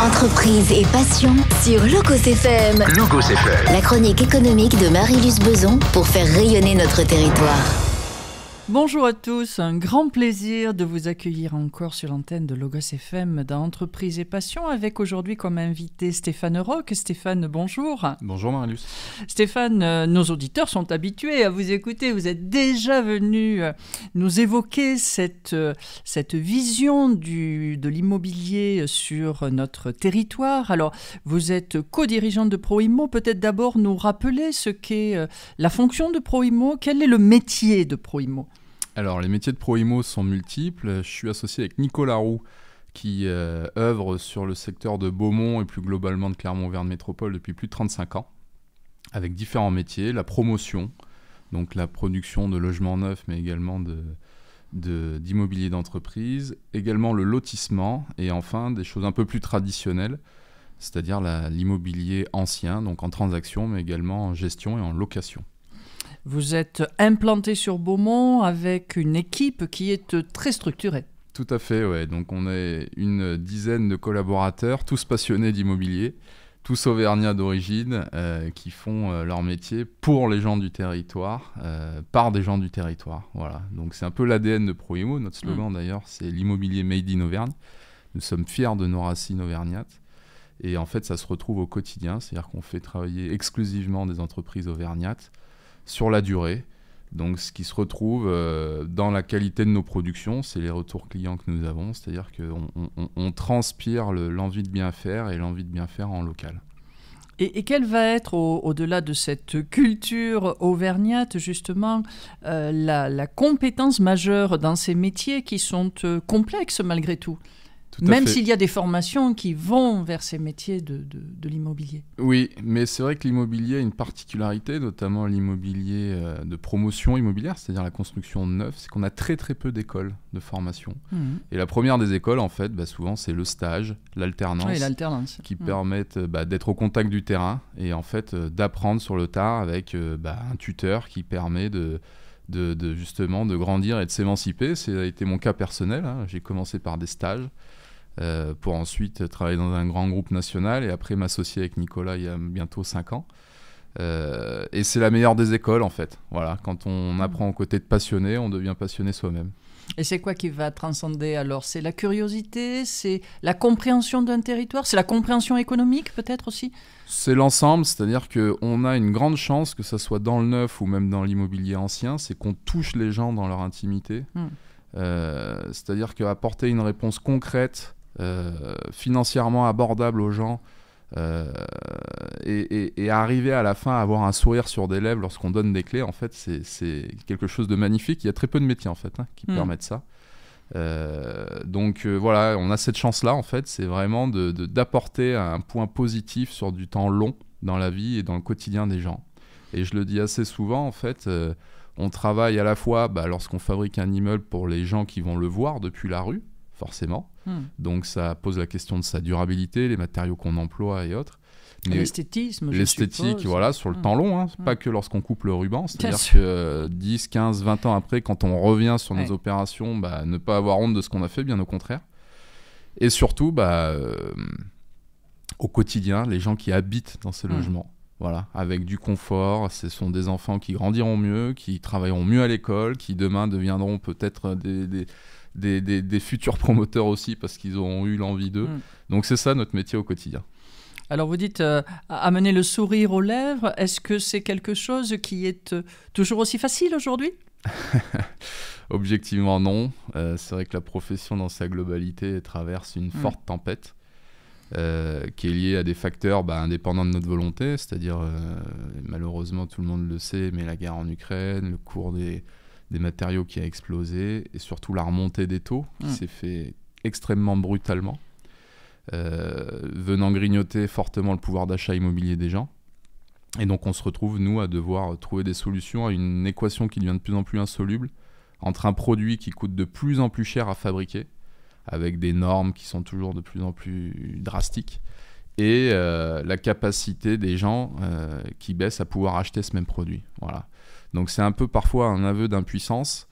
Entreprise et passion sur Locos FM. Locos FM. La chronique économique de Marie-Luce Beson pour faire rayonner notre territoire. Bonjour à tous, un grand plaisir de vous accueillir encore sur l'antenne de Logos FM dans et Passion avec aujourd'hui comme invité Stéphane Roch. Stéphane, bonjour. Bonjour Marius. Stéphane, euh, nos auditeurs sont habitués à vous écouter. Vous êtes déjà venu euh, nous évoquer cette, euh, vision de l'immobilier sur notre territoire. Alors, vous êtes co dirigeante de ProImo. Peut-être d'abord nous rappeler ce qu'est la fonction de ProImo. Quel est le métier de ProImo alors, les métiers de Proimo sont multiples. Je suis associé avec Nicolas Roux, qui euh, œuvre sur le secteur de Beaumont et plus globalement de clermont verne Métropole depuis plus de 35 ans, avec différents métiers. La promotion, donc la production de logements neufs, mais également de, d'immobilier d'entreprise, également le lotissement, et enfin des choses un peu plus traditionnelles, c'est-à-dire l'immobilier ancien, donc en transaction, mais également en gestion et en location. Vous êtes implanté sur Beaumont avec une équipe qui est euh, très structurée. Tout à fait, ouais. Donc on est une dizaine de collaborateurs, tous passionnés d'immobilier, tous auvergnats d'origine, euh, qui font euh, leur métier pour les gens du territoire, par des gens du territoire. Voilà. Donc c'est un peu l'ADN de ProImo. Notre mm. slogan d'ailleurs, c'est l'immobilier made in Auvergne. Nous sommes fiers de nos racines auvergnates. Et en fait, ça se retrouve au quotidien, c'est-à-dire qu'on fait travailler exclusivement des entreprises auvergnates sur la durée. Donc ce qui se retrouve euh, dans la qualité de nos productions, c'est les retours clients que nous avons, c'est-à-dire qu'on on, transpire l'envie de bien faire et l'envie de bien faire en local. Et, quelle va être, au-delà de cette culture auvergnate, justement, euh, la, compétence majeure dans ces métiers qui sont euh, complexes malgré tout même s'il y a des formations qui vont vers ces métiers de, de, l'immobilier. Oui, mais c'est vrai que l'immobilier a une particularité, notamment l'immobilier euh, de promotion immobilière, c'est-à-dire la construction neuve, c'est qu'on a très très peu d'écoles de formation. Mmh. Et la première des écoles, en fait, bah, souvent, c'est le stage, l'alternance, qui mmh. permettent euh, bah, d'être au contact du terrain et en fait euh, d'apprendre sur le tard avec bah, un tuteur qui permet de de, justement de grandir et de s'émanciper. Ça a été mon cas personnel. Hein. J'ai commencé par des stages euh, pour ensuite travailler dans un grand groupe national et après m'associer avec Nicolas il y a bientôt cinq ans. Euh, et c'est la meilleure des écoles en fait. Voilà, quand on mmh. apprend aux côtés de passionné, on devient passionné soi-même. Et c'est quoi qui va transcender alors C'est la curiosité, c'est la compréhension d'un territoire, c'est la compréhension économique peut-être aussi C'est l'ensemble, c'est-à-dire qu'on a une grande chance, que ce soit dans le neuf ou même dans l'immobilier ancien, c'est qu'on touche les gens dans leur intimité. Hmm. Euh, c'est-à-dire qu'apporter une réponse concrète, euh, financièrement abordable aux gens, euh, et, arriver à la fin à avoir un sourire sur des lèvres lorsqu'on donne des clés, en fait, c'est quelque chose de magnifique. Il y a très peu de métiers, en fait, hein, qui hmm. permettent ça. Euh, donc euh, voilà, on a cette chance-là, en fait, c'est vraiment d'apporter de, un point positif sur du temps long dans la vie et dans le quotidien des gens. Et je le dis assez souvent, en fait, on travaille à la fois bah, lorsqu'on fabrique un immeuble pour les gens qui vont le voir depuis la rue, forcément. Hmm. Donc ça pose la question de sa durabilité, les matériaux qu'on emploie et autres. L'esthétisme, L'esthétique, voilà, sur le hmm. temps long, hein. hmm. pas que lorsqu'on coupe le ruban. C'est-à-dire que 10, 15, 20 ans après, quand on revient sur nos opérations, bah, ne pas avoir honte de ce qu'on a fait, bien au contraire. Et surtout, bah, euh, au quotidien, les gens qui habitent dans ces logements voilà, avec du confort, ce sont des enfants qui grandiront mieux, qui travailleront mieux à l'école, qui demain deviendront peut-être des, futurs promoteurs aussi parce qu'ils auront eu l'envie d'eux. Mm. Donc c'est ça notre métier au quotidien. Alors vous dites euh, amener le sourire aux lèvres, est-ce que c'est quelque chose qui est euh, toujours aussi facile aujourd'hui Objectivement non. Euh, c'est vrai que la profession dans sa globalité traverse une mm. forte tempête. Euh, qui est lié à des facteurs bah, indépendants de notre volonté, c'est-à-dire euh, malheureusement tout le monde le sait, mais la guerre en Ukraine, le cours des, matériaux qui a explosé, et surtout la remontée des taux qui mmh. s'est fait extrêmement brutalement, euh, venant grignoter fortement le pouvoir d'achat immobilier des gens. Et donc on se retrouve, nous, à devoir trouver des solutions à une équation qui devient de plus en plus insoluble entre un produit qui coûte de plus en plus cher à fabriquer avec des normes qui sont toujours de plus en plus drastiques, et euh, la capacité des gens euh, qui baissent à pouvoir acheter ce même produit. Voilà. Donc c'est un peu parfois un aveu d'impuissance.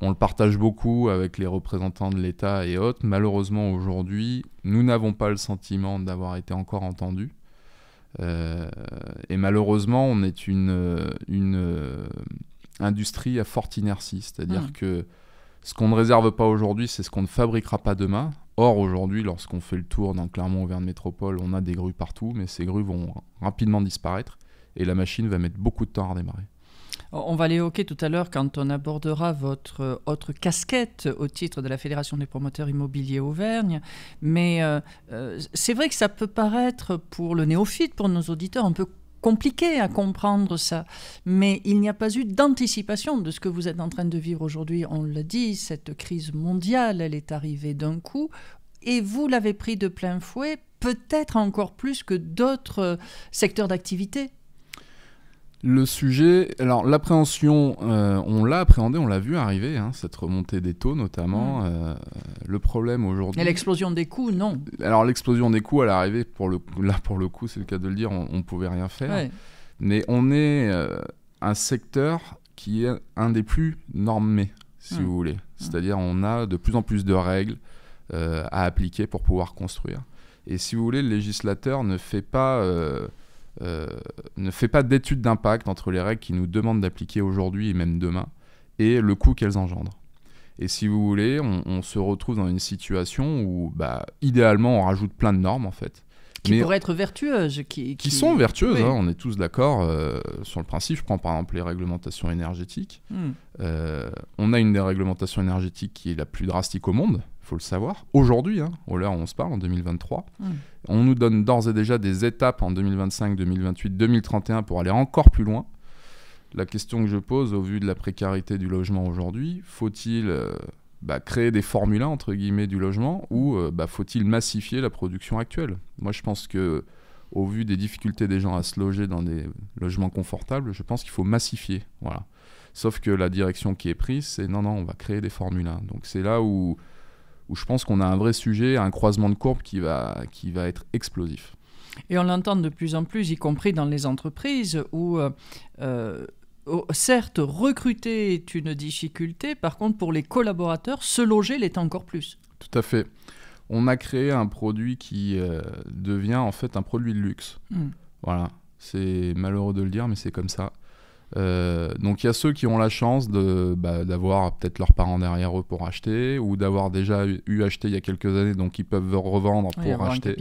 On le partage beaucoup avec les représentants de l'État et autres. Malheureusement, aujourd'hui, nous n'avons pas le sentiment d'avoir été encore entendus. Euh, et malheureusement, on est une, une industrie à forte inertie. C'est-à-dire mmh. que ce qu'on ne réserve pas aujourd'hui, c'est ce qu'on ne fabriquera pas demain. Or, aujourd'hui, lorsqu'on fait le tour dans Clermont-Auvergne Métropole, on a des grues partout, mais ces grues vont rapidement disparaître et la machine va mettre beaucoup de temps à redémarrer. On va l'évoquer tout à l'heure quand on abordera votre euh, autre casquette au titre de la Fédération des promoteurs immobiliers Auvergne. Mais euh, euh, c'est vrai que ça peut paraître pour le néophyte, pour nos auditeurs, un peu compliqué à comprendre ça, mais il n'y a pas eu d'anticipation de ce que vous êtes en train de vivre aujourd'hui. On l'a dit, cette crise mondiale, elle est arrivée d'un coup, et vous l'avez pris de plein fouet, peut-être encore plus que d'autres euh, secteurs d'activité. Le sujet, alors l'appréhension, euh, on l'a appréhendé, on l'a vu arriver, hein, cette remontée des taux notamment. Mm. Euh, le problème aujourd'hui. Et l'explosion des coûts, non Alors l'explosion des coûts, elle est là pour le coup, c'est le cas de le dire, on ne pouvait rien faire. Mais on est euh, un secteur qui est un des plus normés, si mm. vous voulez. Mm. C'est-à-dire, on a de plus en plus de règles à appliquer pour pouvoir construire. Et si vous voulez, le législateur ne fait pas euh, ne fait pas d'étude d'impact entre les règles qui nous demandent d'appliquer aujourd'hui et même demain et le coût qu'elles engendrent. Et si vous voulez, on, se retrouve dans une situation où, bah, idéalement, on rajoute plein de normes en fait. Qui pourraient être vertueuses. Qui, sont vertueuses, hein, on est tous d'accord euh, sur le principe. Je prends par exemple les réglementations énergétiques. Hmm. Euh, on a une des réglementations énergétiques qui est la plus drastique au monde, il faut le savoir. Aujourd'hui, hein, où on se parle, en 2023. On nous donne d'ores et déjà des étapes en 2025, 2028, 2031 pour aller encore plus loin. La question que je pose, au vu de la précarité du logement aujourd'hui, faut-il euh, bah, créer des formulas entre guillemets du logement ou euh, bah, faut-il massifier la production actuelle Moi, je pense que au vu des difficultés des gens à se loger dans des logements confortables, je pense qu'il faut massifier. Voilà. Sauf que la direction qui est prise, c'est non, non, on va créer des formulas. Donc c'est là où où je pense qu'on a un vrai sujet, un croisement de courbes qui va, qui va être explosif. Et on l'entend de plus en plus, y compris dans les entreprises, où euh, euh, oh, certes, recruter est une difficulté, par contre, pour les collaborateurs, se loger l'est encore plus. Tout à fait. On a créé un produit qui euh, devient en fait un produit de luxe. Hmm. Voilà, c'est malheureux de le dire, mais c'est comme ça. Euh, donc il y a ceux qui ont la chance bah, d'avoir peut-être leurs parents derrière eux pour acheter ou d'avoir déjà eu acheté il y a quelques années, donc ils peuvent revendre pour acheter.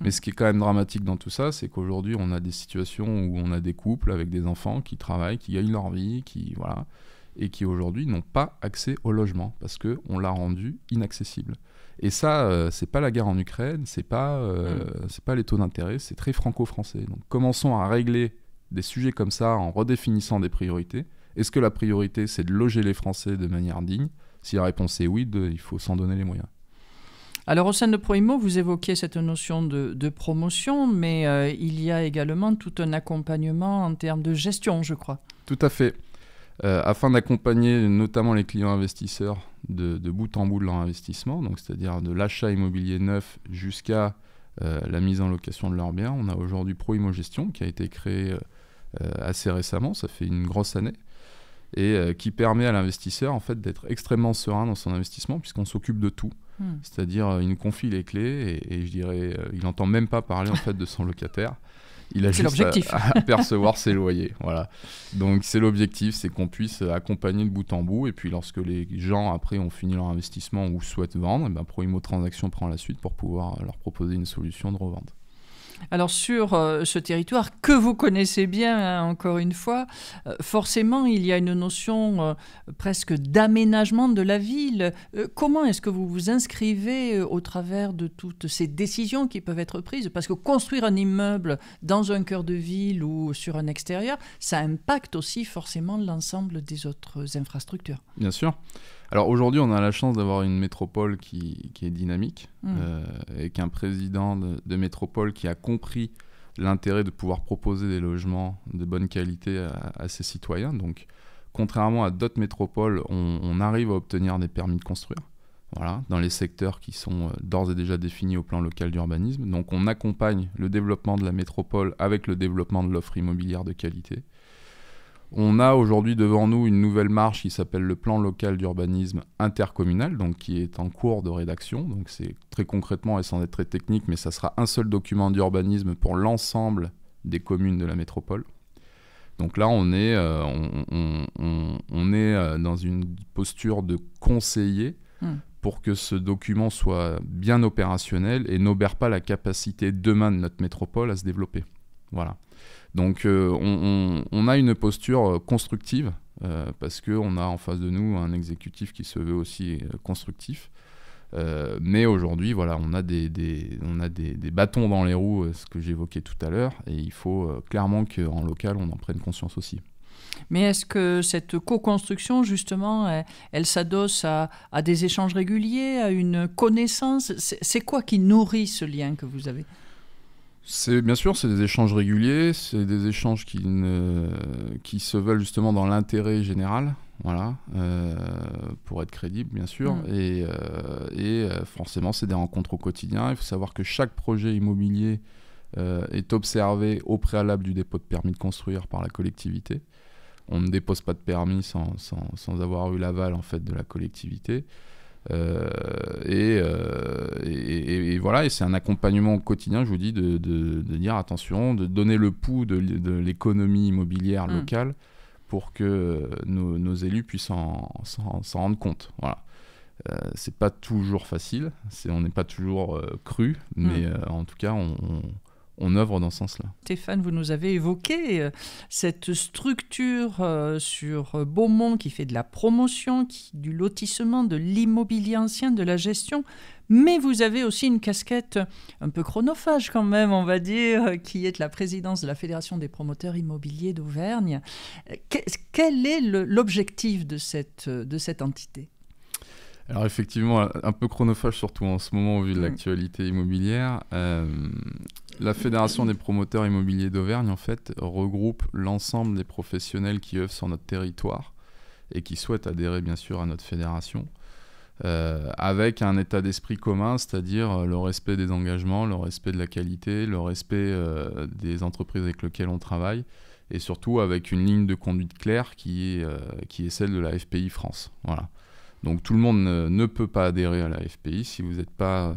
Mais mm. ce qui est quand même dramatique dans tout ça, c'est qu'aujourd'hui on a des situations où on a des couples avec des enfants qui travaillent, qui gagnent leur vie, qui voilà, et qui aujourd'hui n'ont pas accès au logement parce que on l'a rendu inaccessible. Et ça, euh, c'est pas la guerre en Ukraine, c'est pas, euh, mm. c'est pas les taux d'intérêt, c'est très franco-français. Donc commençons à régler des sujets comme ça en redéfinissant des priorités. Est-ce que la priorité, c'est de loger les Français de manière digne Si la réponse est oui, il faut s'en donner les moyens. Alors au sein de Proimo, vous évoquez cette notion de, promotion, mais euh, il y a également tout un accompagnement en termes de gestion, je crois. Tout à fait. Euh, afin d'accompagner notamment les clients investisseurs de, bout en bout de leur investissement, donc c'est-à-dire de l'achat immobilier neuf jusqu'à euh, la mise en location de leurs biens, on a aujourd'hui Proimo Gestion qui a été créé euh, assez récemment, ça fait une grosse année, et euh, qui permet à l'investisseur en fait d'être extrêmement serein dans son investissement puisqu'on s'occupe de tout. Hmm. C'est-à-dire, euh, il nous confie les clés et, je dirais, il n'entend même pas parler en fait de son locataire. Il a juste à, percevoir ses loyers. Voilà. Donc c'est l'objectif, c'est qu'on puisse accompagner de bout en bout. Et puis lorsque les gens après ont fini leur investissement ou souhaitent vendre, eh ben, Proimo Transaction prend la suite pour pouvoir leur proposer une solution de revente. Alors sur euh, ce territoire que vous connaissez bien, hein, encore une fois, euh, forcément il y a une notion euh, presque d'aménagement de la ville. comment est-ce que vous vous inscrivez au travers de toutes ces décisions qui peuvent être prises Parce que construire un immeuble dans un cœur de ville ou sur un extérieur, ça impacte aussi forcément l'ensemble des autres infrastructures. Bien sûr. Alors aujourd'hui, on a la chance d'avoir une métropole qui, est dynamique hmm. euh, et qu'un président de, métropole qui a compris l'intérêt de pouvoir proposer des logements de bonne qualité à, ses citoyens. Donc, contrairement à d'autres métropoles, on, on, arrive à obtenir des permis de construire. Voilà, dans les secteurs qui sont euh, d'ores et déjà définis au plan local d'urbanisme. Donc on accompagne le développement de la métropole avec le développement de l'offre immobilière de qualité. On a aujourd'hui devant nous une nouvelle marche qui s'appelle le plan local d'urbanisme intercommunal, donc qui est en cours de rédaction. Donc c'est très concrètement et sans être très technique, mais ça sera un seul document d'urbanisme pour l'ensemble des communes de la métropole. Donc là, on est, euh, euh, dans une posture de conseiller hmm. pour que ce document soit bien opérationnel et n'obère pas la capacité demain de notre métropole à se développer. Voilà. Donc euh, on, a une posture euh, constructive euh, parce parce qu'on a en face de nous un exécutif qui se veut aussi constructif. mais aujourd'hui, voilà, on a, des, on a des, bâtons dans les roues, ce que j'évoquais tout à l'heure, et il faut clairement qu'en local, on en prenne conscience aussi. Mais est-ce que cette co-construction, justement, elle, s'adosse à des échanges réguliers, à une connaissance C'est quoi qui nourrit ce lien que vous avez c'est bien sûr, c'est des échanges réguliers, c'est des échanges qui, ne, qui se veulent justement dans l'intérêt général, voilà, euh, pour être crédible bien sûr. Mm. Et, euh, euh, forcément, c'est des rencontres au quotidien. Il faut savoir que chaque projet immobilier est observé au préalable du dépôt de permis de construire par la collectivité. On ne dépose pas de permis sans, sans, sans avoir eu l'aval en fait de la collectivité. Euh, euh, et, et, voilà, et c'est un accompagnement au quotidien, je vous dis, de, dire attention, de donner le pouls de, l'économie immobilière mm. locale pour que nos, élus puissent s'en rendre compte. Voilà. Euh, c'est pas toujours facile, on n'est pas toujours cru, mm. mais en tout cas, on on œuvre dans ce sens-là. Stéphane, vous nous avez évoqué euh, cette structure euh, sur euh, Beaumont qui fait de la promotion, du lotissement, de l'immobilier ancien, de la gestion. Mais vous avez aussi une casquette un peu chronophage quand même, on va dire, qui est la présidence de la Fédération des promoteurs immobiliers d'Auvergne. Quel est l'objectif de cette, entité alors effectivement, un peu chronophage surtout en ce moment vu de mm. l'actualité immobilière. La Fédération des promoteurs immobiliers d'Auvergne, en fait, regroupe l'ensemble des professionnels qui œuvrent sur notre territoire et qui souhaitent adhérer, bien sûr, à notre fédération, euh, avec un état d'esprit commun, c'est-à-dire euh, le respect des engagements, le respect de la qualité, le respect euh, des entreprises avec lesquelles on travaille, et surtout avec une ligne de conduite claire qui est, qui est celle de la FPI France. Voilà. Donc tout le monde ne, ne peut pas adhérer à la FPI si vous n'êtes pas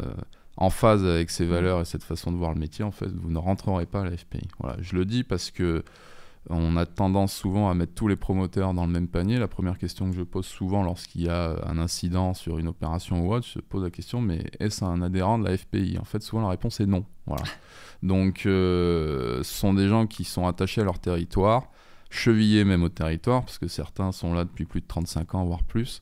en phase avec ces valeurs et cette façon de voir le métier, en fait, vous ne rentrerez pas à la FPI. Voilà, je le dis parce que on a tendance souvent à mettre tous les promoteurs dans le même panier. La première question que je pose souvent lorsqu'il y a un incident sur une opération ou autre, je pose la question mais est-ce un adhérent de la FPI En fait, souvent la réponse est non. Voilà. Donc, euh, ce sont des gens qui sont attachés à leur territoire, chevillés même au territoire, parce que certains sont là depuis plus de 35 ans, voire plus.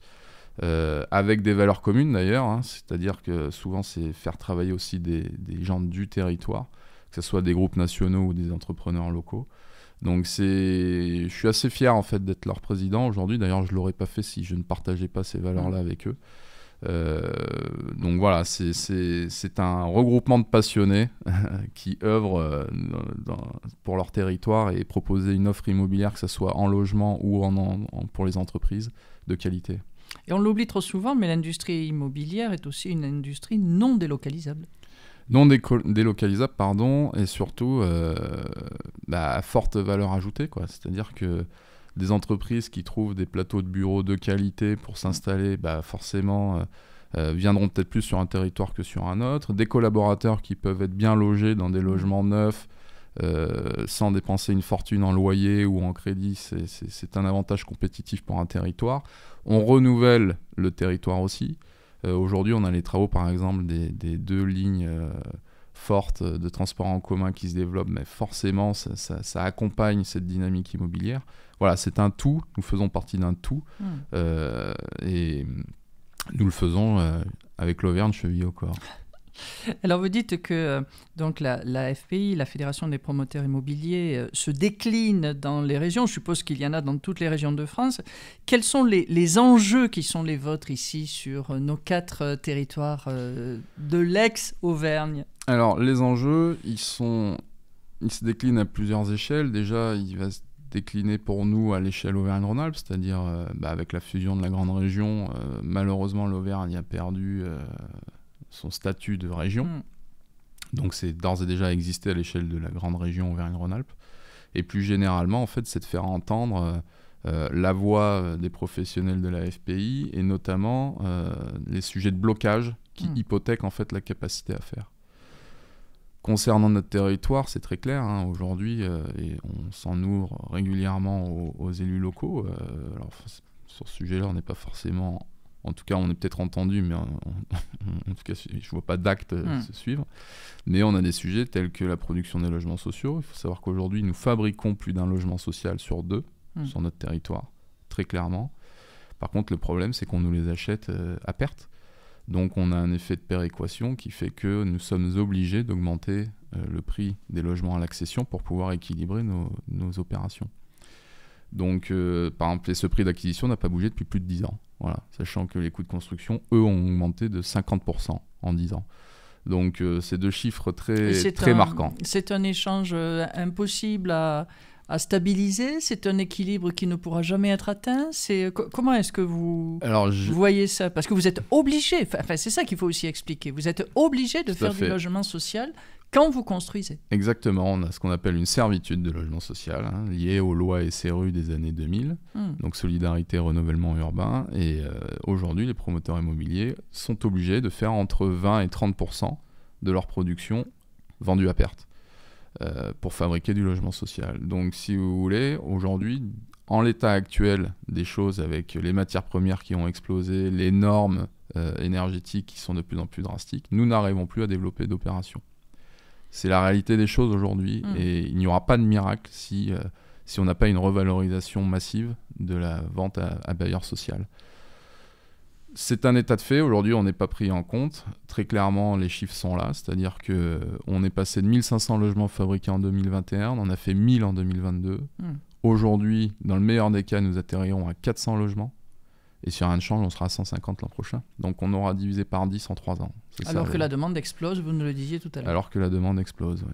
Euh, avec des valeurs communes d'ailleurs, hein. c'est-à-dire que souvent c'est faire travailler aussi des, gens du territoire, que ce soit des groupes nationaux ou des entrepreneurs locaux. Donc c'est, je suis assez fier en fait d'être leur président aujourd'hui. D'ailleurs, je l'aurais pas fait si je ne partageais pas ces valeurs-là avec eux. Euh, donc voilà, c'est un regroupement de passionnés qui œuvrent euh, pour leur territoire et proposer une offre immobilière, que ce soit en logement ou pour les entreprises, de qualité. Et on l'oublie trop souvent, mais l'industrie immobilière est aussi une industrie non délocalisable. Non délocalisable, pardon, et surtout euh, bah, à forte valeur ajoutée. C'est-à-dire que des entreprises qui trouvent des plateaux de bureaux de qualité pour s'installer, bah, forcément... Euh, euh, viendront peut-être plus sur un territoire que sur un autre, des collaborateurs qui peuvent être bien logés dans des logements neufs euh, sans dépenser une fortune en loyer ou en crédit, c'est un avantage compétitif pour un territoire. On renouvelle le territoire aussi. Euh, aujourd'hui, on a les travaux, par exemple, des, deux lignes euh, fortes de transport en commun qui se développent, mais forcément, ça, accompagne cette dynamique immobilière. Voilà, c'est un tout, nous faisons partie d'un tout, hmm. et nous le faisons avec l'Auvergne cheville au corps. Alors vous dites que euh, donc la, FPI, la Fédération des promoteurs immobiliers, euh, se décline dans les régions. Je suppose qu'il y en a dans toutes les régions de France. Quels sont les, enjeux qui sont les vôtres ici sur euh, nos quatre territoires de l'ex-Auvergne Alors les enjeux, ils sont, ils se déclinent à plusieurs échelles. Déjà, il va se décliner pour nous à l'échelle Auvergne-Rhône-Alpes, c'est-à-dire bah, avec la fusion de la grande région, malheureusement l'Auvergne a perdu son statut de région. Mm. Donc c'est d'ores et déjà existé à l'échelle de la grande région Auvergne-Rhône-Alpes. Et plus généralement, en fait, c'est de faire entendre euh, euh, la voix euh, des professionnels de la FPI et notamment les sujets de blocage qui mm. hypothèquent en fait la capacité à faire. Concernant notre territoire, c'est très clair. Hein. Aujourd'hui, et on s'en ouvre régulièrement aux, élus locaux. sur ce sujet-là, on n'est pas forcément en tout cas, on est peut-être entendu, mais en, tout cas, je ne vois pas d'actes euh, hmm. se suivre. Mais on a des sujets tels que la production des logements sociaux. Il faut savoir qu'aujourd'hui, nous fabriquons plus d'un logement social sur deux hmm. sur notre territoire, très clairement. Par contre, le problème, c'est qu'on nous les achète euh, à perte. Donc, on a un effet de péréquation qui fait que nous sommes obligés d'augmenter euh, le prix des logements à l'accession pour pouvoir équilibrer nos, opérations. Donc, par exemple, ce prix d'acquisition n'a pas bougé depuis plus de 10 ans. Voilà, sachant que les coûts de construction, eux, ont augmenté de 50% en 10 ans. Donc, euh, c'est deux chiffres très, très marquants. C'est un échange euh, impossible à, à stabiliser C'est un équilibre qui ne pourra jamais être atteint C'est euh, Comment est-ce que vous voyez ça Parce que vous êtes obligé, enfin, c'est ça qu'il faut aussi expliquer, vous êtes obligé de faire du logement social quand vous construisez. Exactement, on a ce qu'on appelle une servitude de logement social, hein, liée aux lois et SRU des années 2000, hmm. donc solidarité, renouvellement urbain, et euh, aujourd'hui les promoteurs immobiliers sont obligés de faire entre 20 et 30% de leur production vendue à perte euh, pour fabriquer du logement social. Donc si vous voulez, aujourd'hui, en l'état actuel des choses avec les matières premières qui ont explosé, les normes euh, énergétiques qui sont de plus en plus drastiques, nous n'arrivons plus à développer d'opérations. C'est la réalité des choses aujourd'hui mm. et il n'y aura pas de miracle si, euh, si on n'a pas une revalorisation massive de la vente à, bailleurs bailleur social. C'est un état de fait. Aujourd'hui, on n'est pas pris en compte. Très clairement, les chiffres sont là. C'est-à-dire que euh, on est passé de 1500 logements fabriqués en 2021, on en a fait 1000 en 2022. Mm. Aujourd'hui, dans le meilleur des cas, nous atterrirons à 400 logements. Et sur ne change, on sera à 150 l'an prochain. Donc on aura divisé par 10 en 3 ans. Alors que la demande explose, vous nous le disiez tout à l'heure. Alors que la demande explose, oui.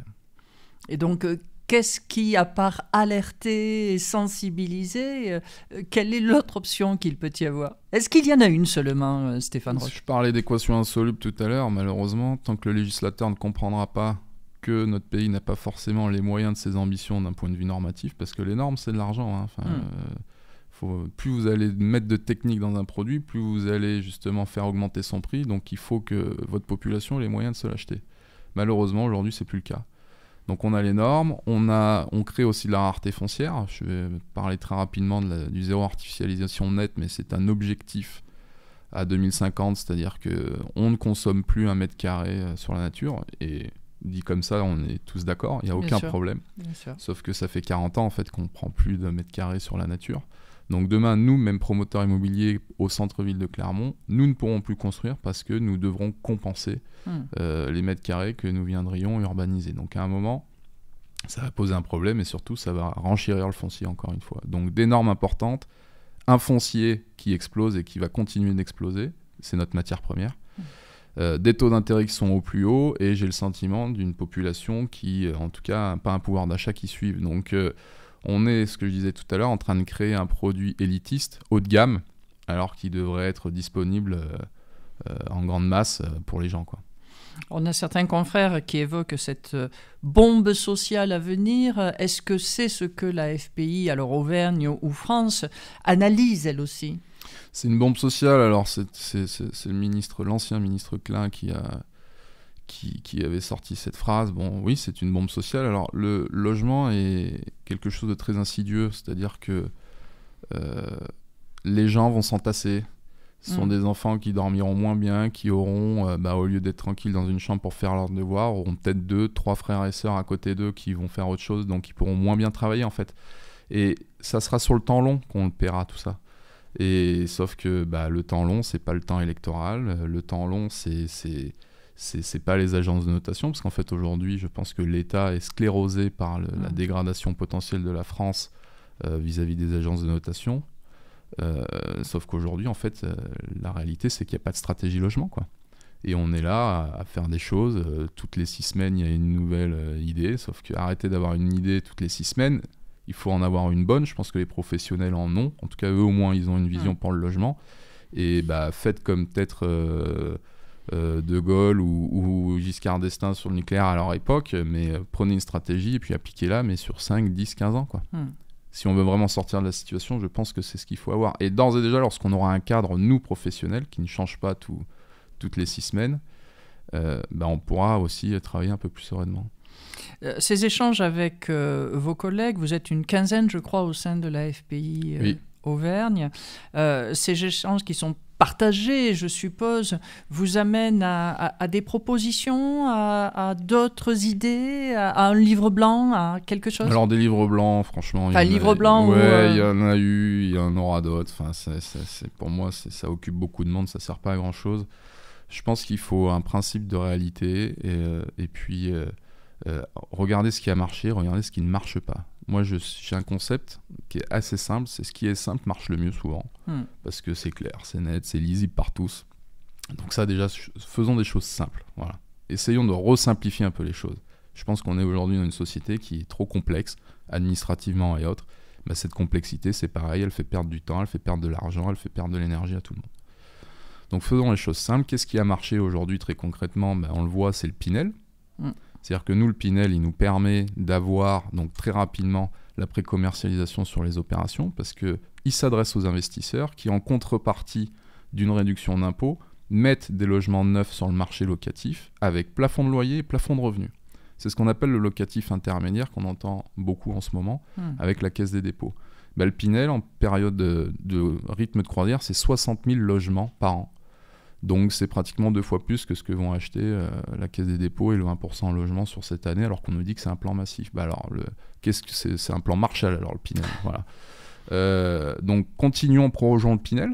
Et donc, euh, qu'est-ce qui, à part alerter et sensibiliser, euh, euh, quelle est l'autre option qu'il peut y avoir Est-ce qu'il y en a une seulement, Stéphane Je parlais d'équation insoluble tout à l'heure. Malheureusement, tant que le législateur ne comprendra pas que notre pays n'a pas forcément les moyens de ses ambitions d'un point de vue normatif, parce que les normes, c'est de l'argent. Hein, enfin, hmm plus vous allez mettre de technique dans un produit, plus vous allez justement faire augmenter son prix. Donc il faut que votre population ait les moyens de se l'acheter. Malheureusement, aujourd'hui, c'est plus le cas. Donc on a les normes, on, a, crée aussi de la rareté foncière. Je vais parler très rapidement du zéro artificialisation net, mais c'est un objectif à 2050, c'est-à-dire que on ne consomme plus un mètre carré euh, sur la nature. Et dit comme ça, on est tous d'accord, il n'y a aucun problème. Sauf que ça fait 40 ans en fait qu'on prend plus d'un mètre carré sur la nature. Donc demain, nous, même promoteurs immobiliers au centre-ville de Clermont, nous ne pourrons plus construire parce que nous devrons compenser hmm. euh, les mètres carrés que nous viendrions urbaniser. Donc à un moment, ça va poser un problème et surtout, ça va renchérir le foncier encore une fois. Donc des normes importantes, un foncier qui explose et qui va continuer d'exploser, c'est notre matière première. Hmm. Euh, des taux d'intérêt qui sont au plus haut et j'ai le sentiment d'une population qui, euh, en tout cas, n'a pas un pouvoir d'achat qui suive. Donc, on est, ce que je disais tout à l'heure, en train de créer un produit élitiste, haut de gamme, alors qu'il devrait être disponible euh, euh, en grande masse euh, pour les gens. Quoi. On a certains confrères qui évoquent cette bombe sociale à venir. Est-ce que c'est ce que la FPI, alors Auvergne ou France, analyse elle aussi C'est une bombe sociale. Alors c'est le ministre, l'ancien ministre Klein qui a qui, avait sorti cette phrase. Bon, oui, c'est une bombe sociale. Alors, le logement est quelque chose de très insidieux, c'est-à-dire que euh, les gens vont s'entasser. Ce sont mm. des enfants qui dormiront moins bien, qui auront, euh, bah, au lieu d'être tranquilles dans une chambre pour faire leurs devoirs, auront peut-être deux, trois frères et sœurs à côté d'eux qui vont faire autre chose, donc ils pourront moins bien travailler en fait. Et ça sera sur le temps long qu'on le paiera tout ça. Et sauf que bah, le temps long, c'est pas le temps électoral. Le temps long, c'est c'est pas les agences de notation, parce qu'en fait aujourd'hui, je pense que l'État est sclérosé par la mm. dégradation potentielle de la France euh, vis-à-vis des agences de notation. Euh, sauf qu'aujourd'hui, en fait, euh, la réalité, c'est qu'il n'y a pas de stratégie logement, quoi. Et on est là à, faire des choses. toutes les six semaines, il y a une nouvelle idée. Sauf que d'avoir une idée toutes les six semaines, il faut en avoir une bonne. Je pense que les professionnels en ont. En tout cas, eux, au moins, ils ont une vision mm. pour le logement. Et bah, faites comme peut-être euh, de Gaulle ou, Giscard d'Estaing sur le nucléaire à leur époque, mais euh, prenez une stratégie et puis appliquez-la, mais sur 5, 10, 15 ans. Quoi. Hmm. Si on veut vraiment sortir de la situation, je pense que c'est ce qu'il faut avoir. Et d'ores et déjà, lorsqu'on aura un cadre, nous, professionnels, qui ne change pas toutes les six semaines, euh, ben, on pourra aussi travailler un peu plus sereinement. Ces échanges avec vos collègues, vous êtes une quinzaine, je crois, au sein de la FPI Auvergne. ces échanges qui sont Partager, je suppose, vous amène à, des propositions, à, d'autres idées, à, un livre blanc, à quelque chose Alors des livres blancs, franchement. Un livre blanc Ouais, euh, il y en a eu, il y en aura d'autres. Enfin, c'est, pour moi, ça occupe beaucoup de monde, ça ne sert pas à grand-chose. Je pense qu'il faut un principe de réalité et, euh, puis euh, regarder ce qui a marché, regarder ce qui ne marche pas. Moi, j'ai un concept qui est assez simple. C'est ce qui est simple marche le mieux souvent. Hmm. Parce que c'est clair, c'est net, c'est lisible par tous. Donc ça, déjà, faisons des choses simples. Voilà. Essayons de resimplifier un peu les choses. Je pense qu'on est aujourd'hui dans une société qui est trop complexe, administrativement et autres. Bah, cette complexité, c'est pareil, elle fait perdre du temps, elle fait perdre de l'argent, elle fait perdre de l'énergie à tout le monde. Donc faisons les choses simples. Qu'est-ce qui a marché aujourd'hui très concrètement bah, On le voit, c'est le Pinel. Hmm. C'est-à-dire que nous, le Pinel, il nous permet d'avoir donc très rapidement la pré-commercialisation sur les opérations parce qu'il s'adresse aux investisseurs qui, en contrepartie d'une réduction d'impôts, mettent des logements neufs sur le marché locatif avec plafond de loyer et plafond de revenus. C'est ce qu'on appelle le locatif intermédiaire qu'on entend beaucoup en ce moment hmm. avec la caisse des dépôts. Bah, le Pinel, en période de, de rythme de croisière, c'est 60 000 logements par an donc c'est pratiquement deux fois plus que ce que vont acheter euh, la Caisse des dépôts et le 20% logement sur cette année, alors qu'on nous dit que c'est un plan massif. Bah, alors, qu'est-ce que c'est, un plan Marshall, alors le Pinel. voilà. Euh, donc continuons, prorogeons le Pinel.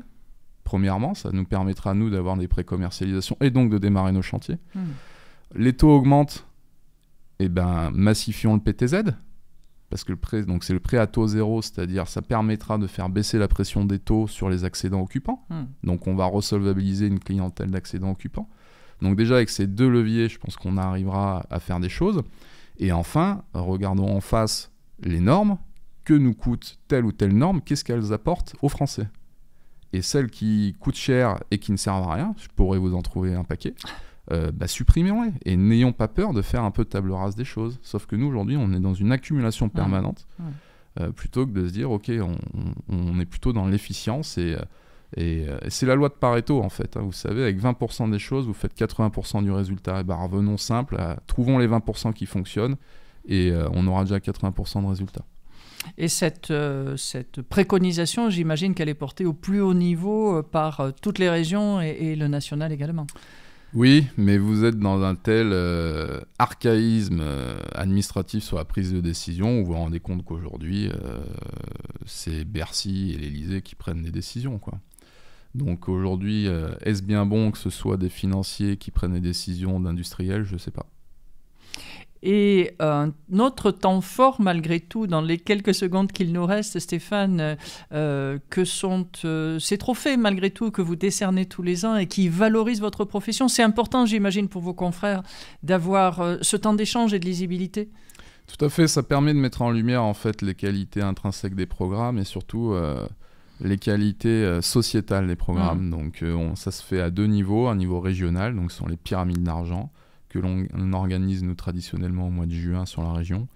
Premièrement, ça nous permettra, nous, d'avoir des pré-commercialisations et donc de démarrer nos chantiers. Hmm. Les taux augmentent, et eh ben massifions le PTZ, parce que c'est le prêt à taux zéro, c'est-à-dire ça permettra de faire baisser la pression des taux sur les accédants occupants. Hmm. Donc on va resolvabiliser une clientèle d'accédants occupants. Donc déjà avec ces deux leviers, je pense qu'on arrivera à faire des choses. Et enfin, regardons en face les normes. Que nous coûte telle ou telle norme Qu'est-ce qu'elles apportent aux Français Et celles qui coûtent cher et qui ne servent à rien, je pourrais vous en trouver un paquet. Euh, bah, supprimons-les et n'ayons pas peur de faire un peu de table rase des choses. Sauf que nous, aujourd'hui, on est dans une accumulation permanente euh, plutôt que de se dire, OK, on, est plutôt dans l'efficience euh, et, c'est la loi de Pareto, en fait. Hein. Vous savez, avec 20% des choses, vous faites 80% du résultat. Et eh bah, ben, revenons simple, trouvons les 20% qui fonctionnent et on aura déjà 80% de résultats. Et cette, cette préconisation, j'imagine qu'elle est portée au plus haut niveau par toutes les régions et, le national également. Oui, mais vous êtes dans un tel euh, archaïsme euh, administratif sur la prise de décision, vous vous rendez compte qu'aujourd'hui, euh, c'est Bercy et l'Elysée qui prennent les décisions. Quoi. Donc aujourd'hui, est-ce bien bon que ce soit des financiers qui prennent des décisions d'industriels Je ne sais pas. Et euh, notre temps fort, malgré tout, dans les quelques secondes qu'il nous reste, Stéphane, euh, euh, que sont ces trophées, malgré tout, que vous décernez tous les ans et qui valorisent votre profession C'est important, j'imagine, pour vos confrères d'avoir ce temps d'échange et de lisibilité Tout à fait, ça permet de mettre en lumière, en fait, les qualités intrinsèques des programmes et surtout les qualités sociétales des programmes. Mm. Donc ça se fait à deux niveaux, un niveau régional, donc ce sont les pyramides d'argent, que l'on organise nous traditionnellement au mois de juin sur la région.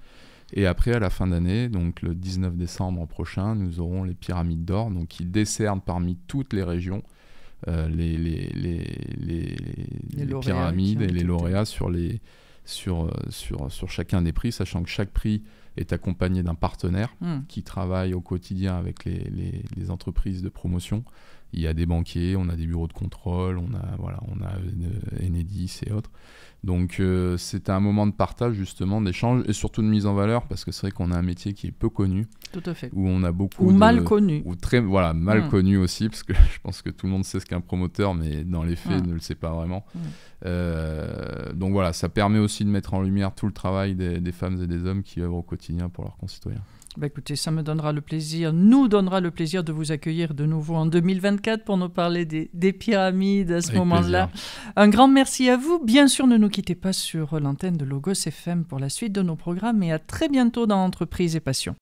Et après, à la fin d'année, donc le 19 décembre prochain, nous aurons les pyramides d'or, donc qui décernent parmi toutes les régions euh, les, les, les, pyramides et les lauréats sur, les, sur, sur, sur chacun des prix, sachant que chaque prix est accompagné d'un partenaire hmm. qui travaille au quotidien avec les, entreprises de promotion il y a des banquiers, on a des bureaux de contrôle, on a, voilà, on a euh, Enedis et autres. Donc euh, c'est un moment de partage justement, d'échange et surtout de mise en valeur parce que c'est vrai qu'on a un métier qui est peu connu. Tout à fait. Où on a beaucoup. Ou mal connu. Ou très, voilà, mal mm. connu aussi parce que je pense que tout le monde sait ce qu'est un promoteur mais dans les faits mm. ne le sait pas vraiment. Mm. Euh, donc voilà, ça permet aussi de mettre en lumière tout le travail des, des femmes et des hommes qui œuvrent au quotidien pour leurs concitoyens. Bah, écoutez, ça me donnera le plaisir, nous donnera le plaisir de vous accueillir de nouveau en 2024 pour nous parler des, des pyramides à ce moment-là. Un grand merci à vous. Bien sûr, ne nous quittez pas sur l'antenne de Logos FM pour la suite de nos programmes et à très bientôt dans Entreprise et Passion.